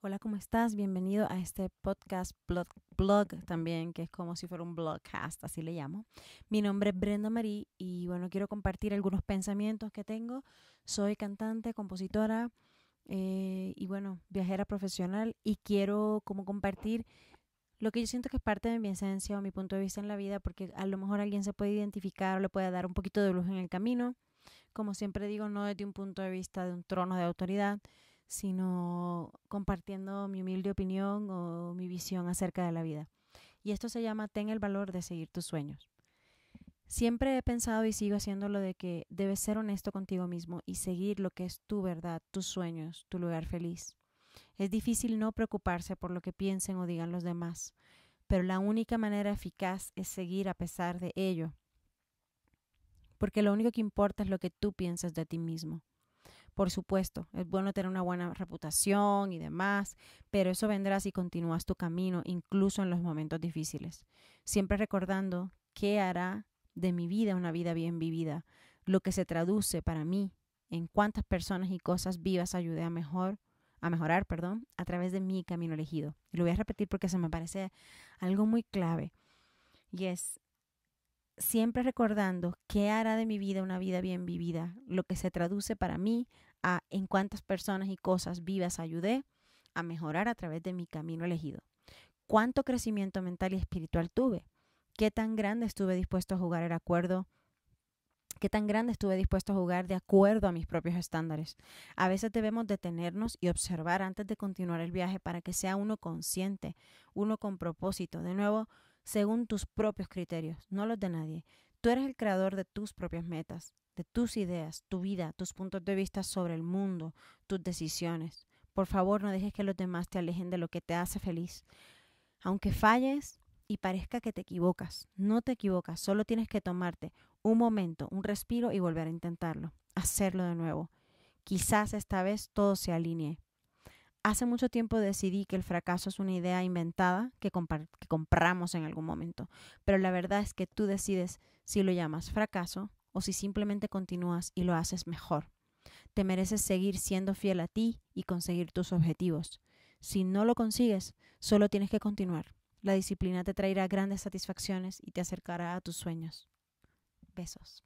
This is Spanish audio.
Hola, ¿cómo estás? Bienvenido a este podcast blog, también, que es como si fuera un blogcast, así le llamo. Mi nombre es Brenda Marí y bueno, quiero compartir algunos pensamientos que tengo. Soy cantante, compositora eh, y bueno, viajera profesional y quiero como compartir lo que yo siento que es parte de mi esencia o mi punto de vista en la vida, porque a lo mejor alguien se puede identificar o le puede dar un poquito de luz en el camino. Como siempre digo, no desde un punto de vista de un trono de autoridad, sino compartiendo mi humilde opinión o mi visión acerca de la vida. Y esto se llama Ten el valor de seguir tus sueños. Siempre he pensado y sigo haciendo lo de que debes ser honesto contigo mismo y seguir lo que es tu verdad, tus sueños, tu lugar feliz. Es difícil no preocuparse por lo que piensen o digan los demás, pero la única manera eficaz es seguir a pesar de ello, porque lo único que importa es lo que tú piensas de ti mismo. Por supuesto, es bueno tener una buena reputación y demás, pero eso vendrá si continúas tu camino, incluso en los momentos difíciles. Siempre recordando qué hará de mi vida una vida bien vivida, lo que se traduce para mí en cuántas personas y cosas vivas ayudé a mejor a mejorar, perdón, a través de mi camino elegido. Y lo voy a repetir porque se me parece algo muy clave. Y es siempre recordando qué hará de mi vida una vida bien vivida, lo que se traduce para mí en cuántas personas y cosas vivas ayudé a mejorar a través de mi camino elegido. ¿Cuánto crecimiento mental y espiritual tuve? ¿Qué tan grande estuve dispuesto a jugar el acuerdo? ¿Qué tan grande estuve dispuesto a jugar de acuerdo a mis propios estándares? A veces debemos detenernos y observar antes de continuar el viaje para que sea uno consciente, uno con propósito, de nuevo, según tus propios criterios, no los de nadie. Tú eres el creador de tus propias metas, de tus ideas, tu vida, tus puntos de vista sobre el mundo, tus decisiones. Por favor, no dejes que los demás te alejen de lo que te hace feliz. Aunque falles y parezca que te equivocas, no te equivocas, solo tienes que tomarte un momento, un respiro y volver a intentarlo, hacerlo de nuevo. Quizás esta vez todo se alinee. Hace mucho tiempo decidí que el fracaso es una idea inventada que, compramos en algún momento, pero la verdad es que tú decides si lo llamas fracaso o si simplemente continúas y lo haces mejor. Te mereces seguir siendo fiel a ti y conseguir tus objetivos. Si no lo consigues, solo tienes que continuar. La disciplina te traerá grandes satisfacciones y te acercará a tus sueños. Besos.